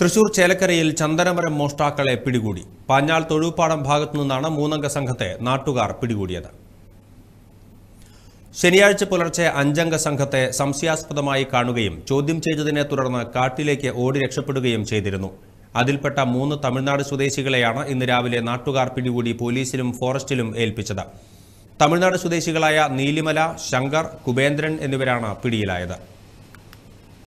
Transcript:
തൃശൂർ ചേലക്കരയിൽ ചന്ദനമരം മോഷ്ടാക്കളെ പിടികൂടി പാഞ്ഞാൾ തൊഴുപ്പാടം ഭാഗത്തുനിന്നാണ് മൂന്നംഗ സംഘത്തെ നാട്ടുകാർ പിടികൂടിയത് ശനിയാഴ്ച പുലർച്ചെ അഞ്ചംഗ സംഘത്തെ സംശയാസ്പദമായി കാണുകയും ചോദ്യം ചെയ്തതിനെ തുടർന്ന് കാട്ടിലേക്ക് ഓടി രക്ഷപ്പെടുകയും ചെയ്തിരുന്നു അതിൽപ്പെട്ട മൂന്ന് തമിഴ്നാട് സ്വദേശികളെയാണ് ഇന്ന് രാവിലെ നാട്ടുകാർ പിടികൂടി പോലീസിലും ഫോറസ്റ്റിലും ഏൽപ്പിച്ചത് തമിഴ്നാട് സ്വദേശികളായ നീലിമല ശങ്കർ കുബേന്ദ്രൻ എന്നിവരാണ് പിടിയിലായത്